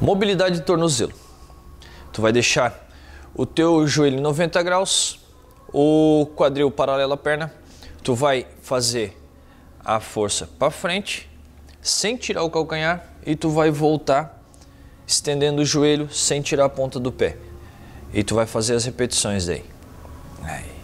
Mobilidade de tornozelo. Tu vai deixar o teu joelho em 90 graus, o quadril paralelo à perna. Tu vai fazer a força para frente, sem tirar o calcanhar, e tu vai voltar estendendo o joelho sem tirar a ponta do pé. E tu vai fazer as repetições daí. Aí.